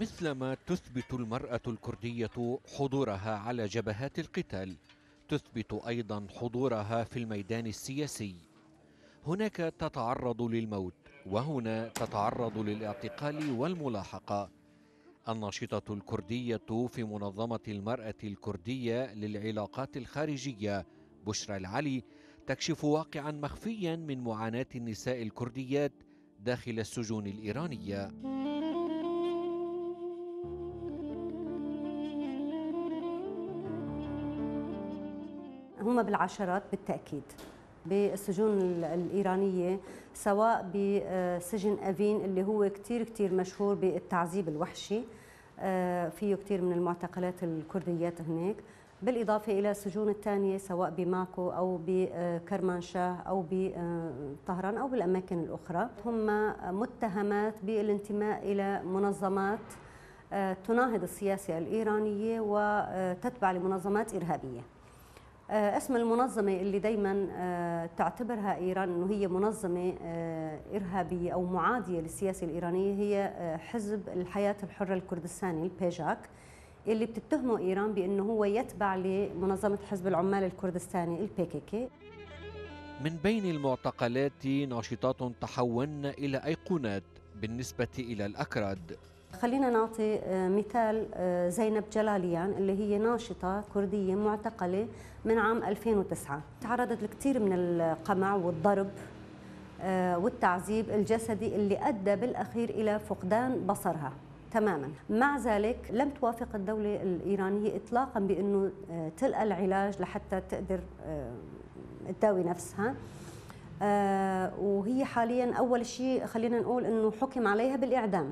مثلما تثبت المرأة الكردية حضورها على جبهات القتال تثبت أيضا حضورها في الميدان السياسي هناك تتعرض للموت وهنا تتعرض للاعتقال والملاحقة الناشطة الكردية في منظمة المرأة الكردية للعلاقات الخارجية بشرى العلي تكشف واقعا مخفيا من معاناة النساء الكرديات داخل السجون الإيرانية هم بالعشرات بالتأكيد بالسجون الإيرانية سواء بسجن أفين اللي هو كثير كثير مشهور بالتعذيب الوحشي آه، فيه كثير من المعتقلات الكرديات هناك بالإضافة إلى السجون الثانية سواء بماكو أو بكرمانشاه أو بطهران أو بالأماكن الأخرى هم متهمات بالانتماء إلى منظمات آه، تناهض السياسة الإيرانية وتتبع لمنظمات إرهابية آه، اسم المنظمة اللي دايما آه، تعتبرها إيران أنه هي منظمة آه، إرهابية أو معادية للسياسة الإيرانية هي حزب الحياة الحرة الكردستاني البيجاك اللي بتتهمه إيران بأنه هو يتبع لمنظمة حزب العمال الكردستاني البيكيكي من بين المعتقلات ناشطات تحولن إلى أيقونات بالنسبة إلى الأكراد خلينا نعطي آه، مثال آه، زينب جلاليان اللي هي ناشطة كردية معتقلة من عام 2009 تعرضت لكثير من القمع والضرب آه، والتعذيب الجسدي اللي أدى بالأخير إلى فقدان بصرها تماما مع ذلك لم توافق الدولة الإيرانية إطلاقا بأنه تلقى العلاج لحتى تقدر تداوي نفسها وهي حاليا أول شيء خلينا نقول أنه حكم عليها بالإعدام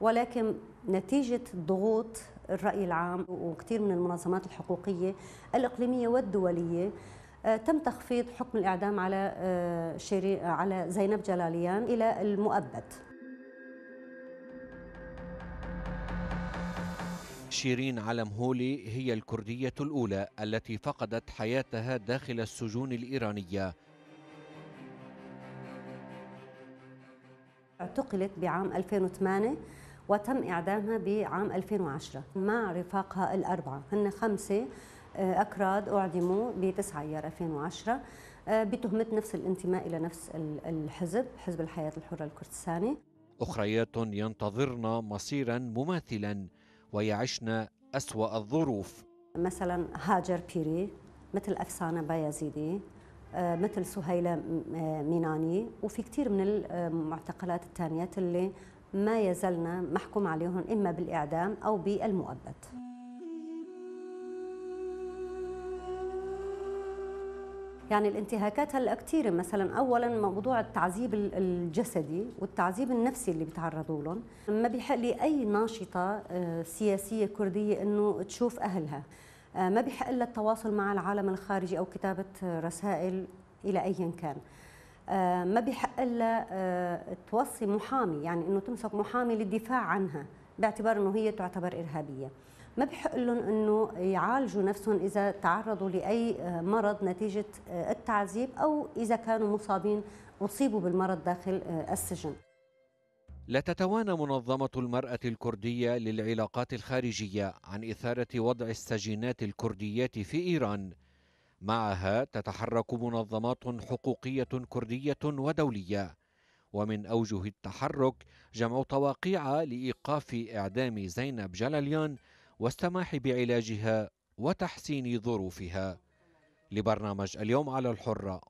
ولكن نتيجة ضغوط الرأي العام وكثير من المنظمات الحقوقية الإقليمية والدولية آه، تم تخفيض حكم الإعدام على آه، شيري آه، على زينب جلاليان إلى المؤبد شيرين علم هولي هي الكردية الأولى التي فقدت حياتها داخل السجون الإيرانية اعتقلت بعام 2008 وتم إعدامها بعام 2010 مع رفاقها الأربعة هن خمسة آه، أكراد أعدموا ب 9 أيار 2010 آه، بتهمة نفس الانتماء إلى نفس الحزب حزب الحياة الحرة الكردستاني أخريات ينتظرن مصيرا مماثلا ويعشن أسوأ الظروف مثلا هاجر بيري مثل أفسانة بايزيدي آه، مثل سهيلة ميناني وفي كثير من المعتقلات الثانيات اللي ما يزلنا محكوم عليهم إما بالإعدام أو بالمؤبد يعني الانتهاكات هلا كثيره مثلا اولا موضوع التعذيب الجسدي والتعذيب النفسي اللي بيتعرضوا لهم ما بيحق لي اي ناشطه آه، سياسيه كرديه انه تشوف اهلها آه، ما بيحق لها التواصل مع العالم الخارجي او كتابه رسائل الى ايا كان آه، ما بحق إلا آه، توصي محامي يعني أنه تمسك محامي للدفاع عنها باعتبار أنه هي تعتبر إرهابية ما بحق لهم انه يعالجوا نفسهم اذا تعرضوا لاي آه، مرض نتيجه التعذيب او اذا كانوا مصابين اصيبوا بالمرض داخل السجن. لا تتوانى منظمة المرأة الكردية للعلاقات الخارجية عن إثارة وضع السجينات الكرديات في إيران معها تتحرك منظمات حقوقيه كرديه ودوليه ومن اوجه التحرك جمع تواقيع لايقاف اعدام زينب جلاليان والسماح بعلاجها وتحسين ظروفها لبرنامج اليوم على الحره